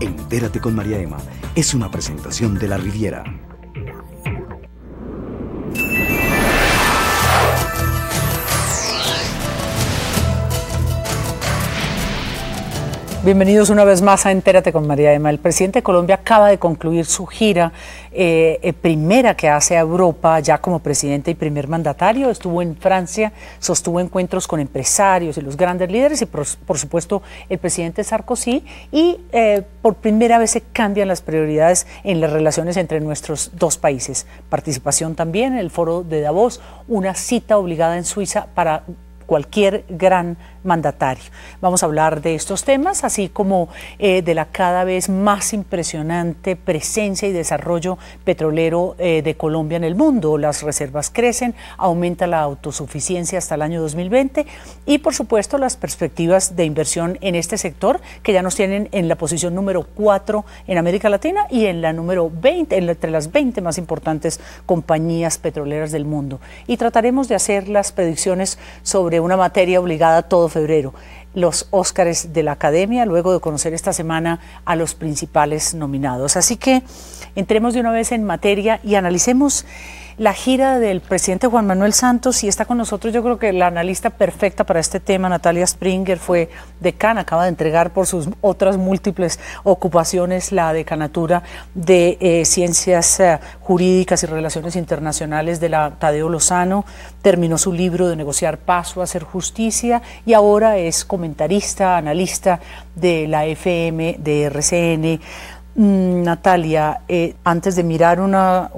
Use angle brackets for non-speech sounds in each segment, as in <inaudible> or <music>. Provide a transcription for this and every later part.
Entérate con María Emma es una presentación de La Riviera. Bienvenidos una vez más a Entérate con María Emma. El presidente de Colombia acaba de concluir su gira eh, eh, primera que hace a Europa ya como presidente y primer mandatario. Estuvo en Francia, sostuvo encuentros con empresarios y los grandes líderes y por, supuesto el presidente Sarkozy y eh, por primera vez se cambian las prioridades en las relaciones entre nuestros dos países. Participación también en el foro de Davos, una cita obligada en Suiza para cualquier gran mandatario. Vamos a hablar de estos temas, así como eh, de la cada vez más impresionante presencia y desarrollo petrolero eh, de Colombia en el mundo. Las reservas crecen, aumenta la autosuficiencia hasta el año 2020 y, por supuesto, las perspectivas de inversión en este sector que ya nos tienen en la posición número 4 en América Latina y en la número 20, entre las 20 más importantes compañías petroleras del mundo. Y trataremos de hacer las predicciones sobre una materia obligada a todo los Óscares de la Academia, luego de conocer esta semana a los principales nominados. Así que entremos de una vez en materia y analicemos la gira del presidente Juan Manuel Santos y está con nosotros, yo creo que la analista perfecta para este tema, Natalia Springer, fue decana, acaba de entregar por sus otras múltiples ocupaciones la decanatura de eh, Ciencias eh, Jurídicas y Relaciones Internacionales de la Tadeo Lozano, terminó su libro de Negociar Paso a Hacer Justicia y ahora es comentarista, analista de la FM, de RCN Mm, Natalia, eh, antes de mirar una,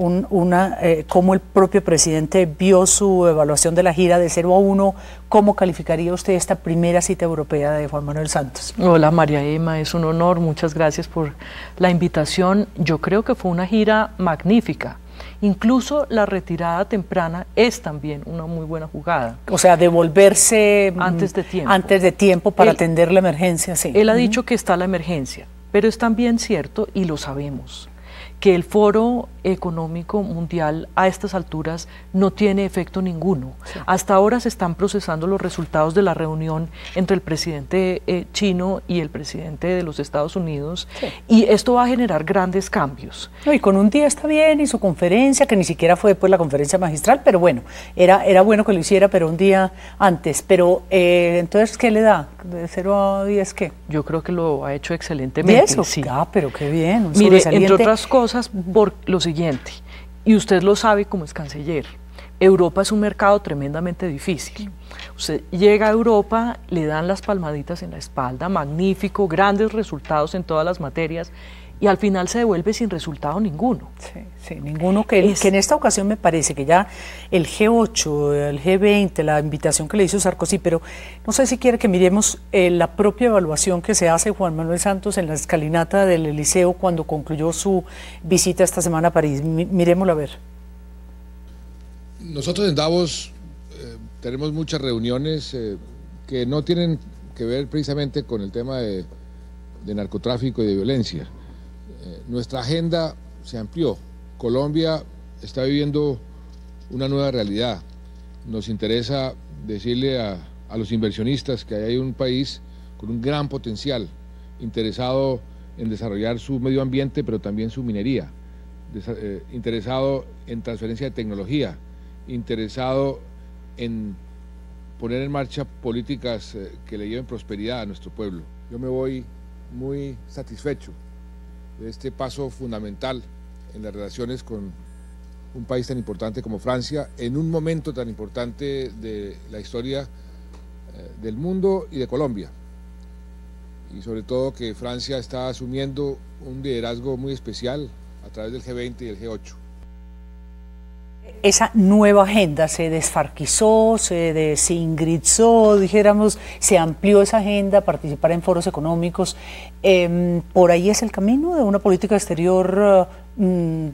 eh, cómo el propio presidente vio su evaluación de la gira de 0 a 1, ¿cómo calificaría usted esta primera cita europea de Juan Manuel Santos? Hola María Emma, es un honor, muchas gracias por la invitación. Yo creo que fue una gira magnífica. Incluso la retirada temprana es también una muy buena jugada. O sea, devolverse mm, antes de tiempo, antes de tiempo para atender la emergencia. Sí. Él ha dicho que está la emergencia pero es también cierto, y lo sabemos, que el Foro Económico Mundial a estas alturas no tiene efecto ninguno. Hasta ahora se están procesando los resultados de la reunión entre el presidente eh, chino y el presidente de los Estados Unidos y esto va a generar grandes cambios. y con un día está bien, hizo conferencia, que ni siquiera fue después pues, la conferencia magistral, pero bueno, era, era bueno que lo hiciera, pero un día antes. Pero eh, entonces, ¿qué le da? de 0 a 10 qué? Yo creo que lo ha hecho excelentemente. eso? Sí. Ah, pero qué bien. Mire, entre otras cosas, por lo siguiente, y usted lo sabe como es canciller, Europa es un mercado tremendamente difícil. Usted llega a Europa, le dan las palmaditas en la espalda, magnífico, grandes resultados en todas las materias, y al final se devuelve sin resultado ninguno. Sí, sí ninguno que, en esta ocasión me parece que ya el G8, el G20, la invitación que le hizo Sarkozy, pero no sé si quiere que miremos eh, la propia evaluación que se hace Juan Manuel Santos en la escalinata del Eliseo cuando concluyó su visita esta semana a París. miremoslo a ver. Nosotros en Davos eh, tenemos muchas reuniones eh, que no tienen que ver precisamente con el tema de narcotráfico y de violencia eh, nuestra agenda se amplió. Colombia está viviendo una nueva realidad. Nos interesa decirle a, los inversionistas que hay un país con un gran potencial, interesado en desarrollar su medio ambiente, pero también su minería, eh, interesado en transferencia de tecnología, interesado en poner en marcha políticas eh, que le lleven prosperidad a nuestro pueblo. Yo me voy muy satisfecho de este paso fundamental en las relaciones con un país tan importante como Francia, en un momento tan importante de la historia eh, del mundo y de Colombia. Y sobre todo que Francia está asumiendo un liderazgo muy especial a través del G20 y el G8 esa nueva agenda se desfarquizó, se desingrizó, dijéramos, se amplió esa agenda, participar en foros económicos. Em, ¿Por ahí es el camino de una política exterior eh,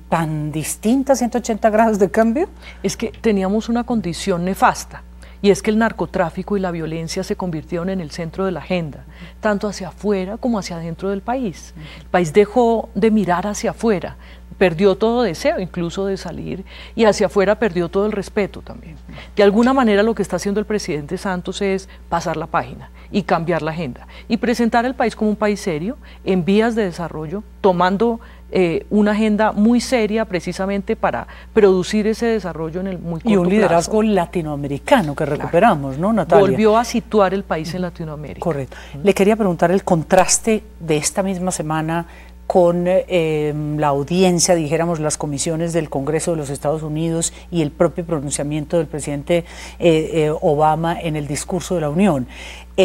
mm, tan distinta, 180 grados de cambio? Es que teníamos una condición nefasta. Y es que el narcotráfico y la violencia se convirtieron en el centro de la agenda, tanto hacia afuera como hacia adentro del país. El país dejó de mirar hacia afuera, perdió todo deseo incluso de salir y hacia afuera perdió todo el respeto también. De alguna manera lo que está haciendo el presidente Santos es pasar la página y cambiar la agenda y presentar el país como un país serio, en vías de desarrollo, tomando eh, una agenda muy seria precisamente para producir ese desarrollo en el muy Y un liderazgo latinoamericano que recuperamos, ¿no, Natalia? Volvió a situar el país en Latinoamérica. Correcto. Le quería preguntar el contraste de esta misma semana con eh, em, la audiencia, dijéramos, las comisiones del Congreso de los Estados Unidos y el propio pronunciamiento del presidente eh, eh, Obama en el discurso de la Unión,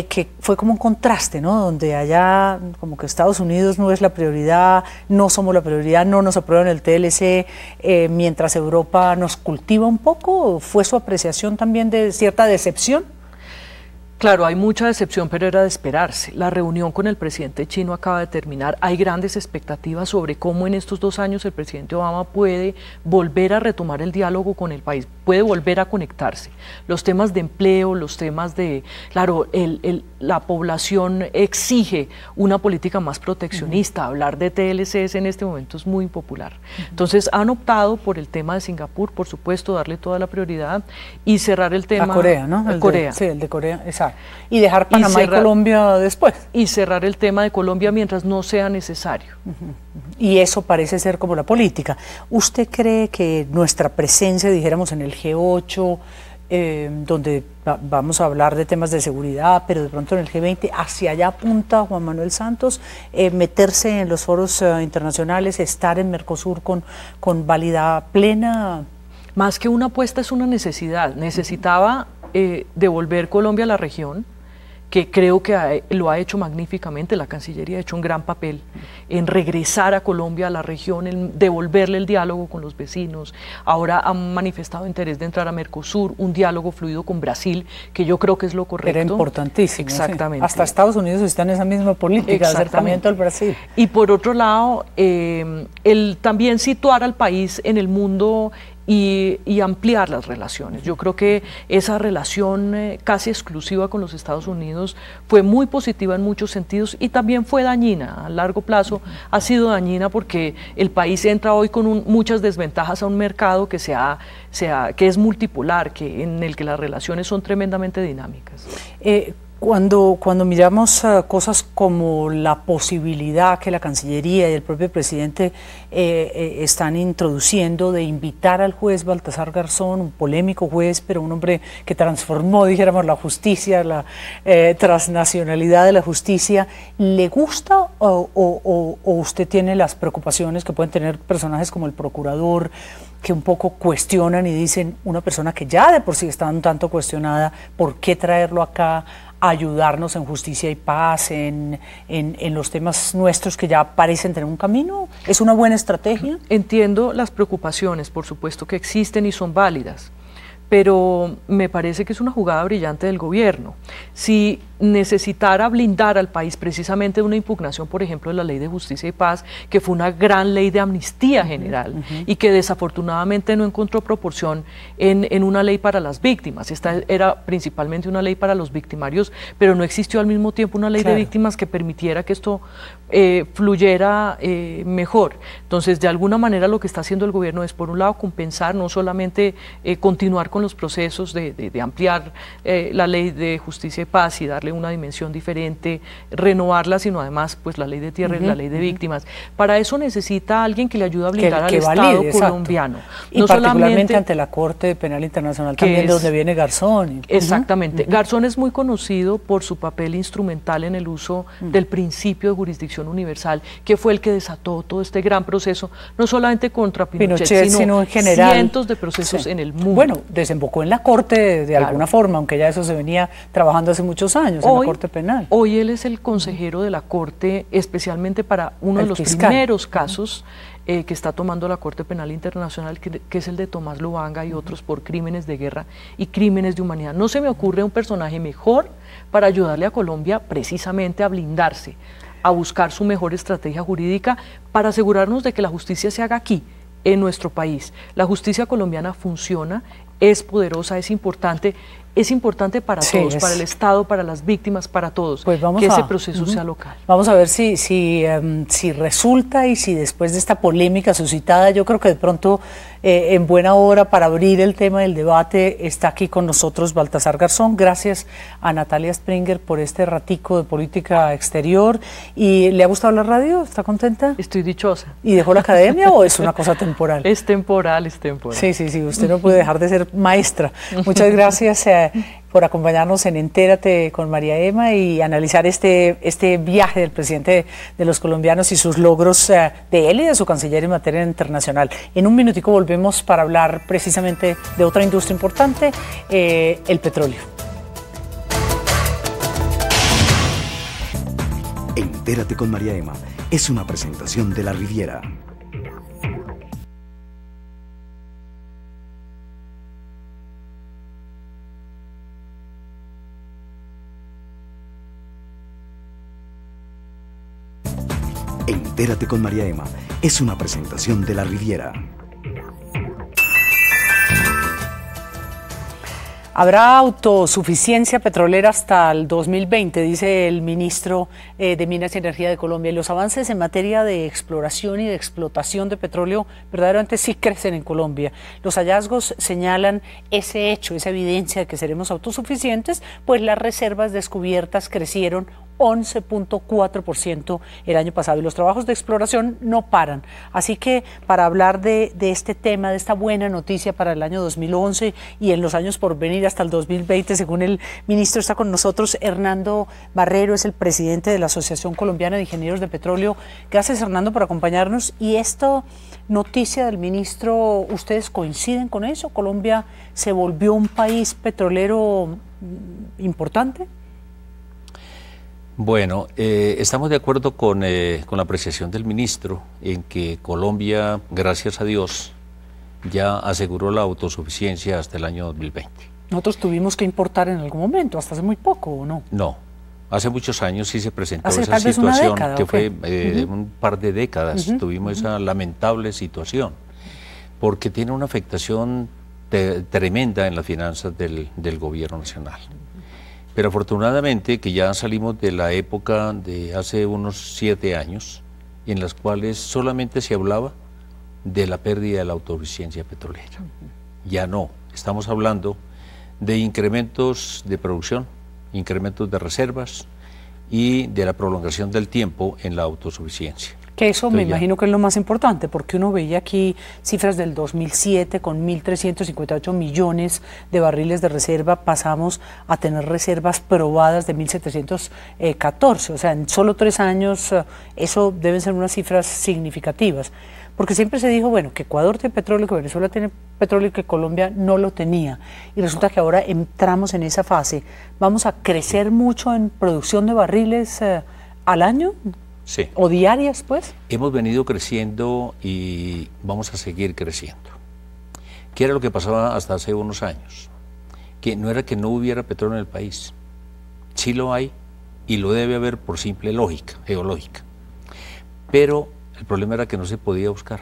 que fue como un contraste, ¿no? Donde allá como que Estados Unidos no es la prioridad, no somos la prioridad, no nos aprueban el TLC, mientras Europa nos cultiva un poco, ¿fue su apreciación también de cierta decepción? Claro, hay mucha decepción, pero era de esperarse. La reunión con el presidente chino acaba de terminar. Hay grandes expectativas sobre cómo en estos dos años el presidente Obama puede volver a retomar el diálogo con el país, puede volver a conectarse. Los temas de empleo, los temas de, claro, la población exige una política más proteccionista. Hablar de TLCs en este momento es muy impopular. Entonces han optado por el tema de Singapur, por supuesto, darle toda la prioridad y cerrar el tema. A Corea, ¿no? El Corea. sí, el de Corea, exacto y dejar Panamá y, Colombia después. Y cerrar el tema de Colombia mientras no sea necesario. Y eso parece ser como la política. ¿Usted cree que nuestra presencia, dijéramos, en el G8, em, donde vamos a hablar de temas de seguridad, pero de pronto en el G20, hacia allá apunta Juan Manuel Santos, eh, meterse en los foros eh, internacionales, estar en Mercosur con, con validad plena. Más que una apuesta es una necesidad. Necesitaba eh, devolver Colombia a la región, que creo que lo ha hecho magníficamente, la Cancillería ha hecho un gran papel en regresar a Colombia, a la región, en devolverle el diálogo con los vecinos. Ahora han manifestado interés de entrar a Mercosur, un diálogo fluido con Brasil, que yo creo que es lo correcto. Era importantísimo. Exactamente. Hasta Estados Unidos está en esa misma política de acercamiento al Brasil. Y por otro lado, eh, el también situar al país en el mundo y, ampliar las relaciones. Yo creo que esa relación eh, casi exclusiva con los Estados Unidos fue muy positiva en muchos sentidos y también fue dañina a largo plazo. Ha sido dañina porque el país entra hoy con muchas desventajas a un mercado que, sea, que es multipolar, que, en el que las relaciones son tremendamente dinámicas. Eh, cuando, cuando miramos cosas como la posibilidad que la Cancillería y el propio presidente eh, eh, están introduciendo de invitar al juez Baltasar Garzón, un polémico juez, pero un hombre que transformó, <laughs> dijéramos, la justicia, la eh, transnacionalidad de la justicia, ¿le gusta o usted tiene las preocupaciones que pueden tener personajes como el procurador? que un poco cuestionan y dicen, una persona que ya de por sí está un tanto cuestionada, ¿por qué traerlo acá? ayudarnos en justicia y paz, en, en, en, los temas nuestros que ya parecen tener un camino? ¿Es una buena estrategia? Entiendo las preocupaciones, por supuesto, que existen y son válidas pero me parece que es una jugada brillante del gobierno. Si necesitara blindar al país precisamente de una impugnación, por ejemplo, de la ley de justicia y paz, que fue una gran ley de amnistía general y que desafortunadamente no encontró proporción en, una ley para las víctimas. Esta era principalmente una ley para los victimarios, pero no existió al mismo tiempo una ley de víctimas que permitiera que esto eh, fluyera eh, mejor. Entonces, de alguna manera lo que está haciendo el gobierno es, por un lado, compensar, no solamente eh, continuar con los procesos de, ampliar la ley de justicia y paz y darle una dimensión diferente, renovarla, sino además pues la ley de tierra y la ley de víctimas. Para eso necesita alguien que le ayude a blindar al Estado colombiano. no particularmente ante la Corte Penal Internacional también, donde viene Garzón. Exactamente. Garzón es muy conocido por su papel instrumental en el uso mm. del principio de jurisdicción Universal, que fue el que desató todo este gran proceso, no solamente contra Pinochet, sino, en general, cientos de procesos en el mundo. Bueno, desembocó en la Corte de, alguna forma, aunque ya eso se venía trabajando hace muchos años en la Corte Penal. Hoy él es el consejero de la Corte, especialmente para uno de los primeros casos eh, que está tomando la Corte Penal Internacional, que, que, es el de Tomás Lubanga y otros por crímenes de guerra y crímenes de humanidad. No se me ocurre un personaje mejor para ayudarle a Colombia precisamente a blindarse a buscar su mejor estrategia jurídica para asegurarnos de que la justicia se haga aquí, en nuestro país. La justicia colombiana funciona, es poderosa, es importante es importante para todos, para el Estado, para las víctimas, para todos, pues que ese proceso sea local. Vamos a ver si, si, em, si resulta y si después de esta polémica suscitada, yo creo que de pronto eh, en buena hora para abrir el tema del debate está aquí con nosotros Baltasar Garzón. Gracias a Natalia Springer por este ratico de política exterior. ¿Y le ha gustado la radio? ¿Está contenta? Estoy dichosa. ¿Y dejó la academia o es una <laughs> cosa temporal? Es temporal, es temporal. Sí, sí, sí, usted no puede dejar de ser maestra. <laughs> Muchas gracias por acompañarnos en Entérate con María Emma y analizar este, este viaje del presidente de los colombianos y sus logros eh, de él y de su canciller en materia internacional. En un minutico volvemos para hablar precisamente de otra industria importante, eh, el petróleo. Entérate con María Emma es una presentación de La Riviera. Espérate con María Emma es una presentación de La Riviera. Habrá autosuficiencia petrolera hasta el 2020, dice el ministro eh, de Minas y Energía de Colombia. Y los avances en materia de exploración y de explotación de petróleo verdaderamente sí crecen en Colombia. Los hallazgos señalan ese hecho, esa evidencia de que seremos autosuficientes, pues las reservas descubiertas crecieron 11.4% el año pasado y los trabajos de exploración no paran. Así que para hablar de, este tema, de esta buena noticia para el año 2011 y en los años por venir hasta el 2020, según el ministro, está con nosotros Hernando Barrero, es el presidente de la Asociación Colombiana de Ingenieros de Petróleo. Gracias Hernando por acompañarnos y esta noticia del ministro, ¿ustedes coinciden con eso? ¿Colombia se volvió un país petrolero mm, importante? Bueno, eh, estamos de acuerdo con, eh, con, la apreciación del ministro en que Colombia, gracias a Dios, ya aseguró la autosuficiencia hasta el año 2020. Nosotros tuvimos que importar en algún momento, hasta hace muy poco, ¿o no? No, hace muchos años sí se presentó esa situación, que fue eh, un par de décadas, tuvimos esa lamentable situación, porque tiene una afectación tremenda en las finanzas del gobierno nacional. Pero afortunadamente que ya salimos de la época de hace unos siete años, en las cuales solamente se hablaba de la pérdida de la autosuficiencia petrolera. Ya no, estamos hablando de incrementos de producción, incrementos de reservas y de la prolongación del tiempo en la autosuficiencia. Que eso me imagino que es lo más importante, porque uno veía aquí cifras del 2007 con 1.358 millones de barriles de reserva, pasamos a tener reservas probadas de 1.714, o sea, en solo tres años eh, eso deben ser unas cifras significativas. Porque siempre se dijo, bueno, que Ecuador tiene petróleo, que Venezuela tiene petróleo y que Colombia no lo tenía. Y resulta que ahora entramos en esa fase. ¿Vamos a crecer mucho en producción de barriles eh, al año? o diarias, pues? Hemos venido creciendo y vamos a seguir creciendo. ¿Qué era lo que pasaba hasta hace unos años? Que no era que no hubiera petróleo en el país. Sí lo hay y lo debe haber por simple lógica, geológica. Pero el problema era que no se podía buscar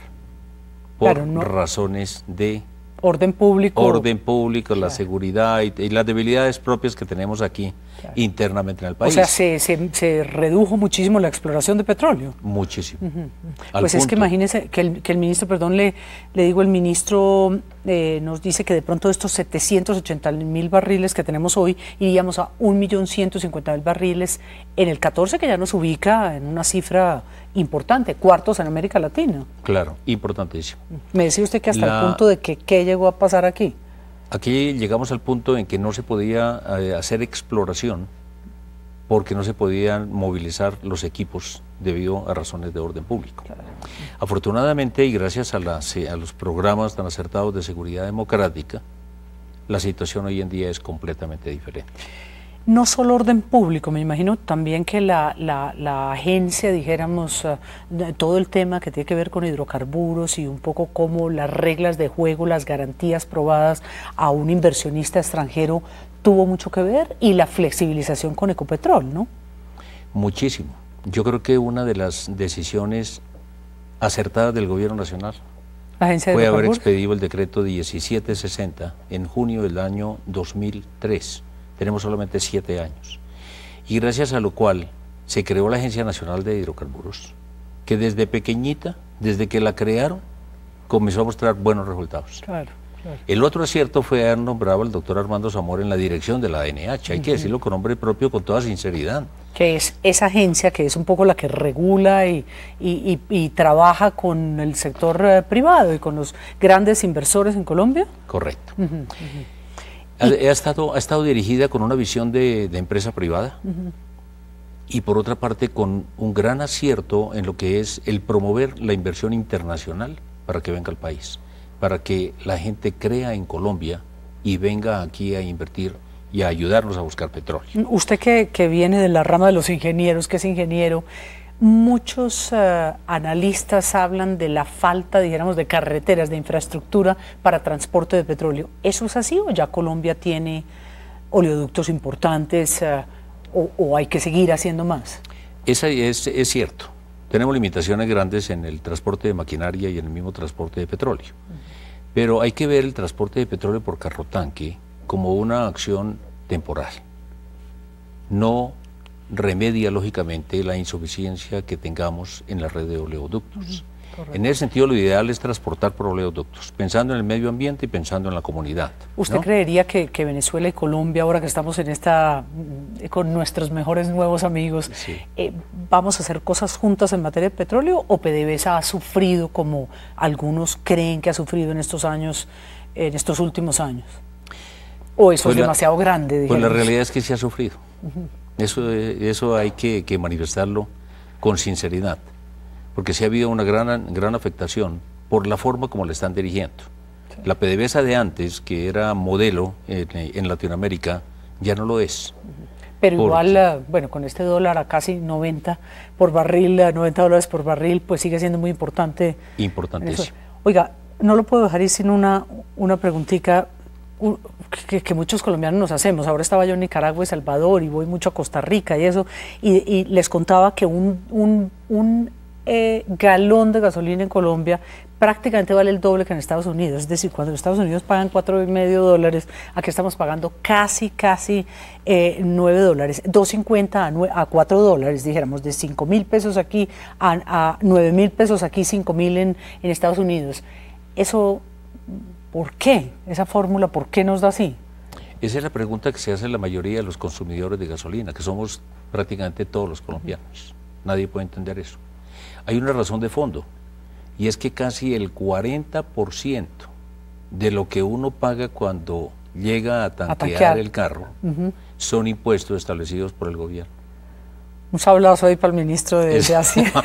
por razones de Orden público. Orden público, la seguridad y, las debilidades propias que tenemos aquí internamente en el país. O sea, se, se, redujo muchísimo la exploración de petróleo. Muchísimo. Pues es que imagínense que el, que el, ministro, perdón, le, le digo, el ministro eh, nos dice que de pronto estos 780 mil barriles que tenemos hoy iríamos a 1.150.000 barriles en el 14, que ya nos ubica en una cifra importante, cuartos en América Latina. Claro, importantísimo. Me decía usted que hasta el punto de que qué llegó a pasar aquí. Aquí llegamos al punto en que no se podía eh, hacer exploración porque no se podían movilizar los equipos debido a razones de orden público. Afortunadamente y gracias a, a, los programas tan acertados de seguridad democrática, la situación hoy en día es completamente diferente no solo orden público, me imagino también que la, agencia, dijéramos, eh, todo el tema que tiene que ver con hidrocarburos y un poco cómo las reglas de juego, las garantías probadas a un inversionista extranjero tuvo mucho que ver y la flexibilización con Ecopetrol, ¿no? Muchísimo. Yo creo que una de las decisiones acertadas del gobierno nacional fue haber expedido el decreto 1760 en junio del año 2003 tenemos solamente siete años. Y gracias a lo cual se creó la Agencia Nacional de Hidrocarburos, que desde pequeñita, desde que la crearon, comenzó a mostrar buenos resultados. Claro, El otro acierto fue haber nombrado al doctor Armando Zamora en la dirección de la ANH. Hay que decirlo con nombre propio, con toda sinceridad. Que es esa agencia que es un poco la que regula y, trabaja con el sector eh, privado y con los grandes inversores en Colombia. Correcto. Ha, estado, ha estado dirigida con una visión de, empresa privada y por otra parte con un gran acierto en lo que es el promover la inversión internacional para que venga al país, para que la gente crea en Colombia y venga aquí a invertir y a ayudarnos a buscar petróleo. Usted que viene de la rama de los ingenieros, que es ingeniero, Muchos eh, analistas hablan de la falta, digamos, de carreteras, de infraestructura para transporte de petróleo. ¿Eso es así o ya Colombia tiene oleoductos importantes eh, o, hay que seguir haciendo más? Esa es, cierto. Tenemos limitaciones grandes en el transporte de maquinaria y en el mismo transporte de petróleo. Pero hay que ver el transporte de petróleo por carro tanque como una acción temporal. No remedia lógicamente la insuficiencia que tengamos en la red de oleoductos. En ese sentido, lo ideal es transportar por oleoductos, pensando en el medio ambiente y pensando en la comunidad. ¿Usted creería que, Venezuela y Colombia, ahora que estamos en esta, mm, con nuestros mejores nuevos amigos, eh, vamos a hacer cosas juntas en materia de petróleo o PDVSA ha sufrido como algunos creen que ha sufrido en estos años, en estos últimos años? ¿O eso pues es demasiado grande? Digamos? Pues la realidad es que sí ha sufrido. Eso, eh, eso hay que, manifestarlo con sinceridad, porque sí ha habido una gran, gran afectación por la forma como la están dirigiendo. La PDVSA de antes, que era modelo en, Latinoamérica, ya no lo es. Pero igual, eh, bueno, con este dólar a casi 90 por barril, 90 dólares por barril, pues sigue siendo muy importante. Importantísimo. Oiga, no lo puedo dejar ir sin una, una preguntita que, muchos colombianos nos hacemos. Ahora estaba yo en Nicaragua y Salvador y voy mucho a Costa Rica y eso. Y, les contaba que un, eh, galón de gasolina en Colombia prácticamente vale el doble que en Estados Unidos. Es decir, cuando en Estados Unidos pagan cuatro y medio dólares, aquí estamos pagando casi, casi eh, 9 dólares, 2.50 a, a 4 dólares, dijéramos, de cinco mil pesos aquí a, 9 mil pesos aquí, cinco mil en, en Estados Unidos. Eso ¿Por qué? Esa fórmula, ¿por qué nos da así? Esa es la pregunta que se hace la mayoría de los consumidores de gasolina, que somos prácticamente todos los colombianos. Nadie puede entender eso. Hay una razón de fondo, y es que casi el 40% de lo que uno paga cuando llega a tanquear, el carro son impuestos establecidos por el gobierno un sablazo ahí para el ministro de, de Hacienda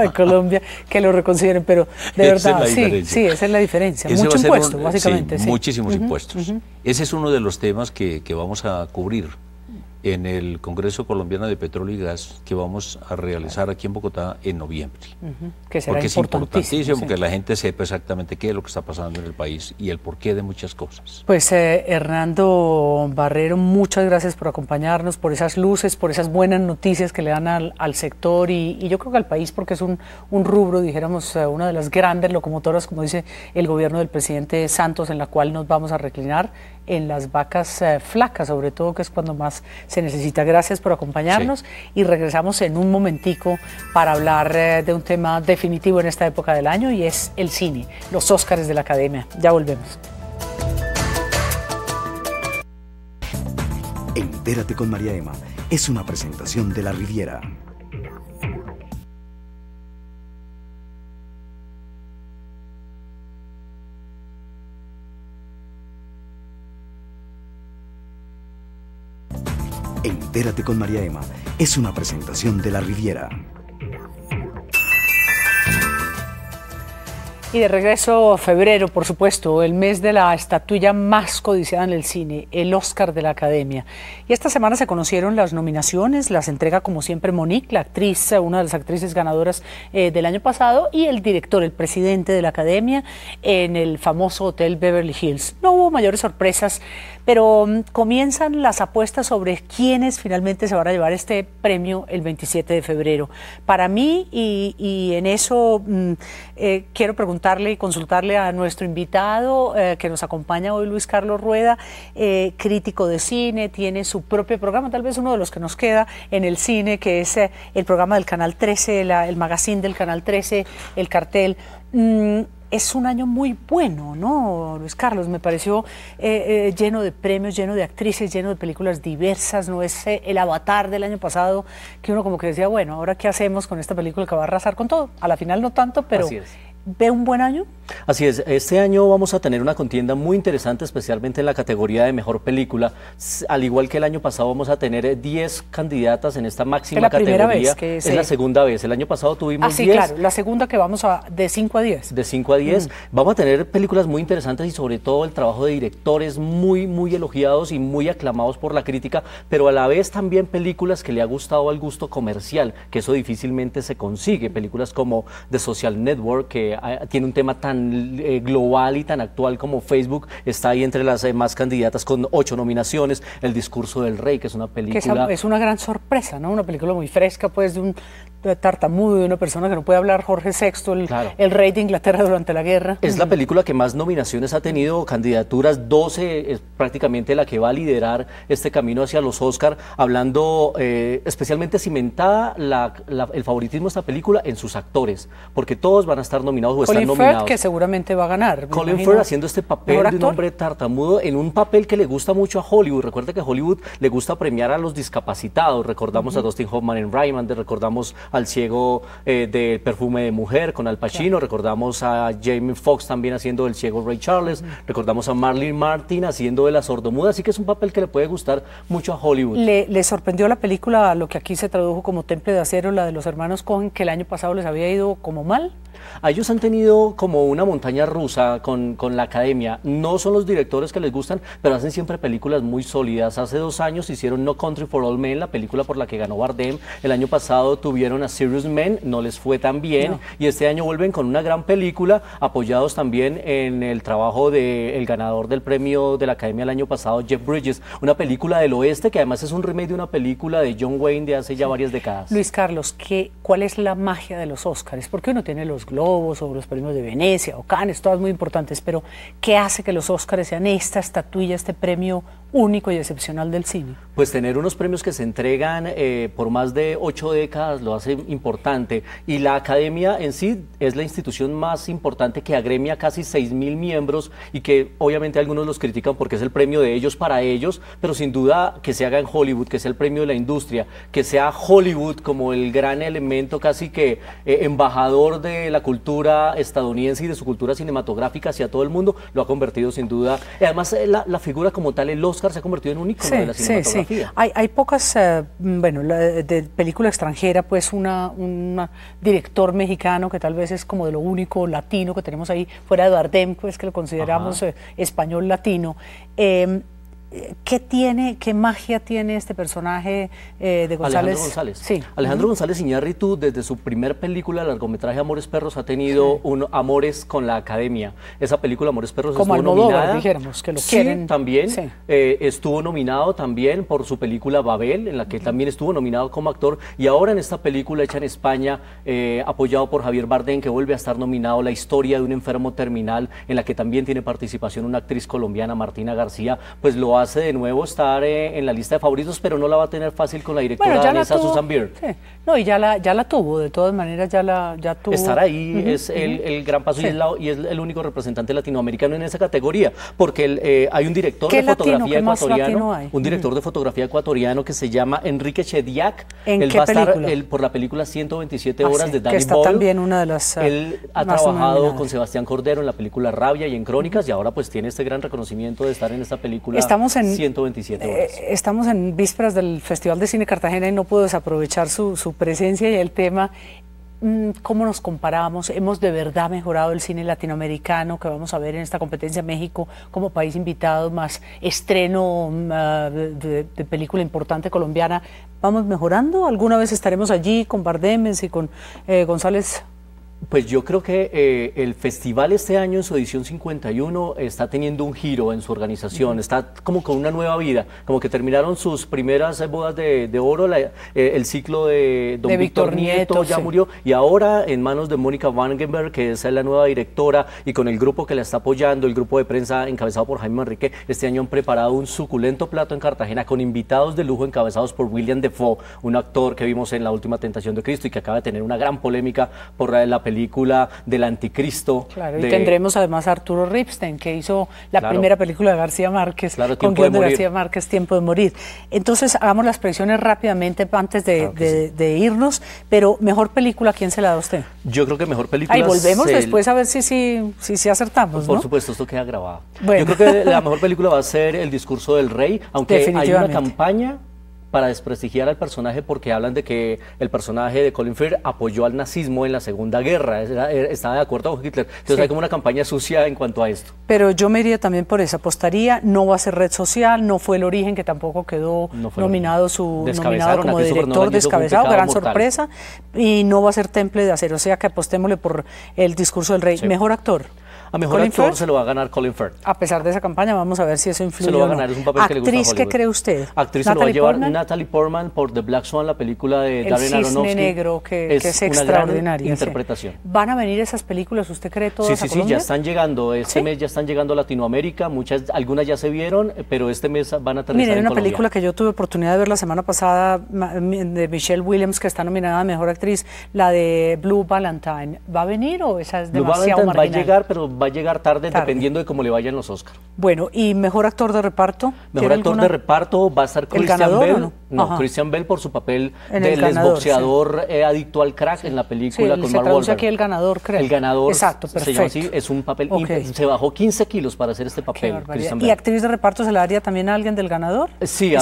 de Colombia, que lo reconsideren, pero de verdad, sí, sí, esa es la diferencia. impuestos, básicamente. Muchísimos impuestos. Ese es uno de los temas que, que vamos a cubrir en el Congreso Colombiano de Petróleo y Gas que vamos a realizar aquí en Bogotá en noviembre. Que porque es importantísimo que la gente sepa exactamente qué es lo que está pasando en el país y el porqué de muchas cosas. Pues eh, Hernando Barrero, muchas gracias por acompañarnos, por esas luces, por esas buenas noticias que le dan al, sector y, yo creo que al país porque es un, rubro, dijéramos, eh, una de las grandes locomotoras, como dice el gobierno del presidente Santos, en la cual nos vamos a reclinar en las vacas eh, flacas, sobre todo que es cuando más se necesita. Gracias por acompañarnos y regresamos en un momentico para hablar eh, de un tema definitivo en esta época del año y es el cine, los Óscares de la Academia. Ya volvemos. Entérate con María Emma. Es una presentación de La Riviera. Entérate con María Emma es una presentación de La Riviera. Y de regreso, febrero, por supuesto, el mes de la estatuilla más codiciada en el cine, el Oscar de la Academia. Y esta semana se conocieron las nominaciones, las entrega como siempre Monique, la actriz, una de las actrices ganadoras eh, del año pasado, y el director, el presidente de la Academia, en el famoso Hotel Beverly Hills. No hubo mayores sorpresas, pero mm, comienzan las apuestas sobre quiénes finalmente se van a llevar este premio el 27 de febrero. Para mí, y, en eso mm, eh, quiero preguntar, y consultarle a nuestro invitado eh, que nos acompaña hoy, Luis Carlos Rueda, eh, crítico de cine, tiene su propio programa, tal vez uno de los que nos queda en el cine, que es eh, el programa del Canal 13, el magazine del Canal 13, el cartel. Mm, es un año muy bueno, ¿no, Luis Carlos? Me pareció lleno de premios, lleno de actrices, lleno de películas diversas, no es el avatar del año pasado que uno como que decía, bueno, ahora qué hacemos con esta película que va a arrasar con todo. A la final no tanto, pero ve un buen año? Así es, este año vamos a tener una contienda muy interesante, especialmente en la categoría de mejor película. Al igual que el año pasado, vamos a tener 10 eh, candidatas en esta máxima categoría. es, la segunda vez. El año pasado tuvimos 10. Ah, claro, la segunda que vamos a de 5 a 10. De 5 a 10. Mm. Vamos a tener películas muy interesantes y sobre todo el trabajo de directores muy, muy elogiados y muy aclamados por la crítica, pero a la vez también películas que le ha gustado al gusto comercial, que eso difícilmente se consigue. Películas como The Social Network, que eh, tiene un tema tan eh, global y tan actual como Facebook, está ahí entre las demás eh, candidatas con ocho nominaciones, El discurso del rey, que es una película... es, una gran sorpresa, ¿no? Una película muy fresca, pues, de un tartamudo, de una persona que no puede hablar, Jorge VI, el, rey de Inglaterra durante la guerra. Es la película que más nominaciones ha tenido, candidaturas, 12, es prácticamente la que va a liderar este camino hacia los Oscar, hablando especialmente cimentada el favoritismo de esta película en sus actores, porque todos van a estar nominados Colin Firth, que seguramente va a ganar. Colin Firth haciendo este papel de un hombre tartamudo en un papel que le gusta mucho a Hollywood. Recuerda que Hollywood le gusta premiar a los discapacitados. Recordamos a Dustin Hoffman en Raymond, recordamos al ciego eh, de Perfume de Mujer con Al Pacino, recordamos a Jamie Foxx también haciendo el ciego Ray Charles, recordamos a Marlene Martin haciendo de la sordomuda. Así que es un papel que le puede gustar mucho a Hollywood. ¿Le, sorprendió la película lo que aquí se tradujo como Temple de Acero, la de los hermanos Cohen, que el año pasado les había ido como mal? A ellos tenido como una montaña rusa con, la academia. No son los directores que les gustan, pero hacen siempre películas muy sólidas. Hace dos años hicieron No Country for All Men, la película por la que ganó Bardem. El año pasado tuvieron a Serious Men, no les fue tan bien. Y este año vuelven con una gran película, apoyados también en el trabajo del ganador del premio de la academia el año pasado, Jeff Bridges. Una película del oeste que además es un remake de una película de John Wayne de hace ya varias décadas. Luis Carlos, ¿qué, ¿cuál es la magia de los Oscars? ¿Por qué uno tiene los globos? sobre los premios de Venecia o Cannes, todas muy importantes, pero ¿qué hace que los Óscares sean esta estatuilla, este premio único y excepcional del cine. Pues tener unos premios que se entregan eh, por más de ocho décadas lo hace importante y la academia en sí es la institución más importante que agremia casi seis mil miembros y que obviamente algunos los critican porque es el premio de ellos para ellos, pero sin duda que se haga en Hollywood, que sea el premio de la industria, que sea Hollywood como el gran elemento casi que eh, embajador de la cultura estadounidense y de su cultura cinematográfica hacia todo el mundo, lo ha convertido sin duda. Además, eh, la, figura como tal, el los Oscar se ha convertido en un ícono de la cinematografía. Hay, pocas, eh, bueno, de película extranjera, pues una, un director mexicano que tal vez es como de lo único latino que tenemos ahí, fuera de Bardem, pues que lo consideramos eh, español latino. Eh, ¿Qué tiene, qué magia tiene este personaje eh, de González? Alejandro González. Sí. Alejandro González Iñárritu, desde su primer película, el largometraje Amores Perros, ha tenido un Amores con la Academia. Esa película Amores Perros Como estuvo nominada. dijéramos, que lo quieren. también. Eh, estuvo nominado también por su película Babel, en la que también estuvo nominado como actor. Y ahora en esta película hecha en España, eh, apoyado por Javier Bardem, que vuelve a estar nominado, La historia de un enfermo terminal, en la que también tiene participación una actriz colombiana, Martina García, pues lo ha hace de nuevo estar eh, en la lista de favoritos, pero no la va a tener fácil con la directora bueno, Susan Beer. No, y ya la, ya la tuvo, de todas maneras ya la ya tuvo. Estar ahí es el, el, gran paso y, es y, es el único representante latinoamericano en esa categoría, porque eh, hay un director de fotografía ecuatoriano, un director de fotografía ecuatoriano que se llama Enrique Chediak. ¿En él va a estar por la película 127 ah, horas de que está también una de las Él eh, ha trabajado con Sebastián Cordero en la película Rabia y en Crónicas y ahora pues tiene este gran reconocimiento de estar en esta película. Estamos estamos en... 127 eh, estamos en vísperas del Festival de Cine Cartagena y no puedo desaprovechar su, presencia y el tema mm, ¿Cómo nos comparamos? ¿Hemos de verdad mejorado el cine latinoamericano que vamos a ver en esta competencia México como país invitado más estreno mm, ah, de, película importante colombiana? ¿Vamos mejorando? ¿Alguna vez estaremos allí con Bardemes y con eh, González pues yo creo que eh, el festival este año en su edición 51 está teniendo un giro en su organización, está como con una nueva vida, como que terminaron sus primeras eh, bodas de, oro, eh, el ciclo de Don Victor Víctor, Nieto, ya murió y ahora en manos de Mónica Vangenberg, que es la nueva directora y con el grupo que la está apoyando, el grupo de prensa encabezado por Jaime Enrique, este año han preparado un suculento plato en Cartagena con invitados de lujo encabezados por William Defoe, un actor que vimos en La Última Tentación de Cristo y que acaba de tener una gran polémica por la película del anticristo. Claro, y tendremos además Arturo Ripstein, que hizo la primera película de García Márquez, con de García Márquez, Tiempo de Morir. Entonces, hagamos las presiones rápidamente antes de, irnos, pero mejor película, ¿quién se la da usted? Yo creo que mejor película... Y volvemos después a ver si si, si, acertamos, Por supuesto, esto queda grabado. Bueno. Yo creo que la mejor película va a ser El discurso del rey, aunque hay una campaña para desprestigiar al personaje porque hablan de que el personaje de Colin Firth apoyó al nazismo en la Segunda Guerra, eh, estaba de acuerdo con Hitler. Entonces hay como una campaña sucia en cuanto a esto. Pero yo me iría también por esa apostaría, no va a ser red social, no fue el origen que tampoco quedó nominado su nominado como director descabezado, gran sorpresa, y no va a ser temple de acero, o sea que apostémosle por el discurso del rey. Mejor actor. A mejor actor se lo va a ganar Colin Firth. A pesar de esa campaña, vamos a ver si eso influye. Se lo va a ganar, es un papel que le gusta. ¿Actriz qué cree usted? Actriz se lo va a llevar Natalie Portman por The Black Swan, la película de El Darren Cisne Negro, que es, es una extraordinaria. interpretación. ¿Van a venir esas películas? ¿Usted cree todas? Sí, sí, sí, ya están llegando. Este mes ya están llegando a Latinoamérica. Muchas, algunas ya se vieron, pero este mes van a aterrizar. Miren, Hay una película que yo tuve oportunidad de ver la semana pasada de Michelle Williams, que está nominada a mejor actriz, la de Blue Valentine. ¿Va a venir o esa es demasiado Blue Valentine marginal? va a llegar, pero a llegar tarde, dependiendo de cómo le vayan los Oscar. Bueno, ¿y mejor actor de reparto? Mejor actor de reparto va a estar Christian ganador, Bell. No, Christian Bell por su papel del boxeador eh, adicto al crack en la película sí, con se aquí el ganador, creo. El ganador. Exacto, perfecto. Se llama así, es un papel. Se bajó 15 kilos para hacer este papel. ¿Y actriz de reparto se la daría también a alguien del ganador? Eh, sí, a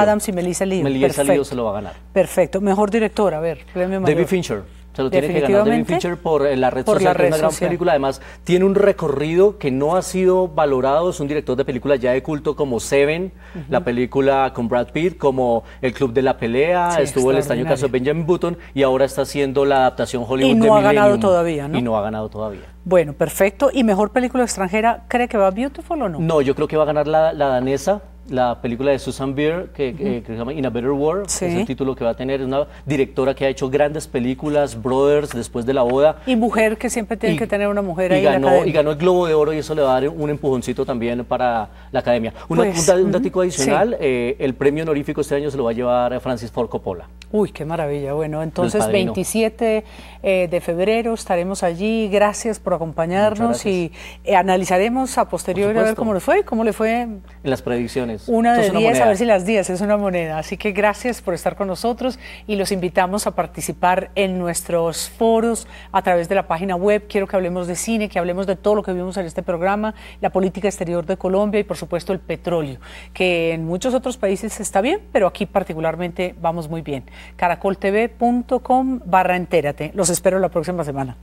Adams y Melissa Leo. Melissa Leo se lo va a ganar. Perfecto. Mejor director, a ver, David Fincher. Se lo tiene que ganar David Fincher por eh, la red por social, la red película. Además, tiene un recorrido que no ha sido valorado. Es un director de películas ya de culto como Seven, la película con Brad Pitt, como El Club de la Pelea, estuvo el extraño caso de Benjamin Button y ahora está haciendo la adaptación Hollywood. Y no ha ganado todavía, ¿no? Y no ha ganado todavía. Bueno, perfecto. ¿Y mejor película extranjera cree que va Beautiful o no? No, yo creo que va a ganar la danesa la película de Susan Beer que, se llama In a Better World, es el título que va a tener, es una directora que ha hecho grandes películas, Brothers, después de la boda. Y mujer, que siempre tiene que tener una mujer y ahí. Ganó, y ganó el Globo de Oro y eso le va a dar un empujoncito también para la academia. Una, pues, un, dato adicional, eh, el premio honorífico este año se lo va a llevar a Francis Ford Coppola. Uy, qué maravilla. Bueno, entonces 27 eh, de febrero estaremos allí. Gracias por acompañarnos y eh, analizaremos a posteriori a ver cómo le fue cómo le fue. En las predicciones. Una de 10, a ver si las 10 es una moneda. Así que gracias por estar con nosotros y los invitamos a participar en nuestros foros a través de la página web. Quiero que hablemos de cine, que hablemos de todo lo que vimos en este programa, la política exterior de Colombia y por supuesto el petróleo, que en muchos otros países está bien, pero aquí particularmente vamos muy bien. caracoltv.com barra entérate. Los espero la próxima semana.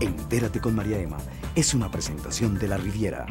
Entérate con María Emma es una presentación de La Riviera.